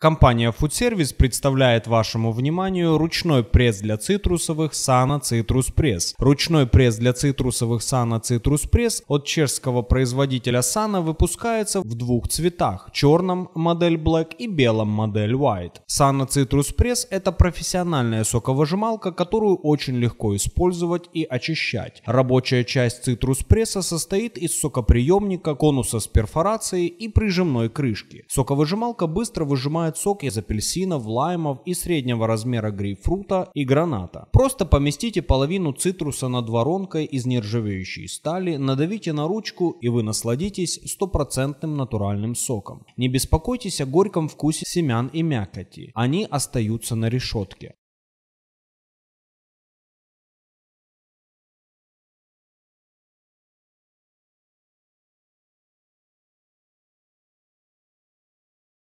Компания Food Service представляет вашему вниманию ручной пресс для цитрусовых Sana Citrus Press. Ручной пресс для цитрусовых Sana Citrus Press от чешского производителя Sana выпускается в двух цветах – черном модель Black и белом модель White. Sana Citrus Press – это профессиональная соковыжималка, которую очень легко использовать и очищать. Рабочая часть цитрус пресса состоит из сокоприемника, конуса с перфорацией и прижимной крышки. Соковыжималка быстро выжимает принимает сок из апельсинов, лаймов и среднего размера грейпфрута и граната. Просто поместите половину цитруса над воронкой из нержавеющей стали, надавите на ручку и вы насладитесь стопроцентным натуральным соком. Не беспокойтесь о горьком вкусе семян и мякоти, они остаются на решетке.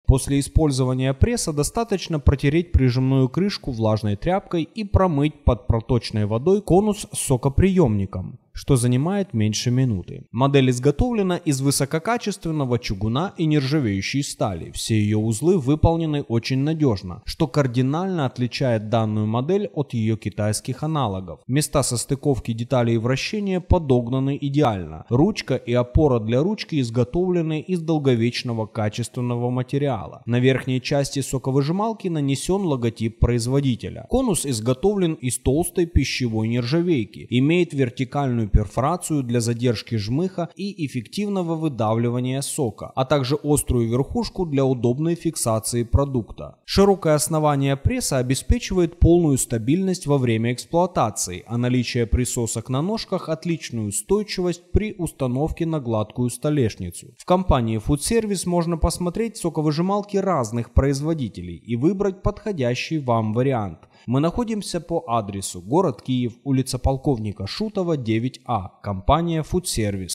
После использования пресса достаточно протереть прижимную крышку влажной тряпкой и промыть под проточной водой конус с сокоприемником что занимает меньше минуты. Модель изготовлена из высококачественного чугуна и нержавеющей стали. Все ее узлы выполнены очень надежно, что кардинально отличает данную модель от ее китайских аналогов. Места состыковки деталей вращения подогнаны идеально. Ручка и опора для ручки изготовлены из долговечного качественного материала. На верхней части соковыжималки нанесен логотип производителя. Конус изготовлен из толстой пищевой нержавейки, имеет вертикальную перфорацию для задержки жмыха и эффективного выдавливания сока, а также острую верхушку для удобной фиксации продукта. Широкое основание пресса обеспечивает полную стабильность во время эксплуатации, а наличие присосок на ножках – отличную устойчивость при установке на гладкую столешницу. В компании Food Service можно посмотреть соковыжималки разных производителей и выбрать подходящий вам вариант. Мы находимся по адресу город Киев, улица полковника Шутова, 9А, компания Food Service.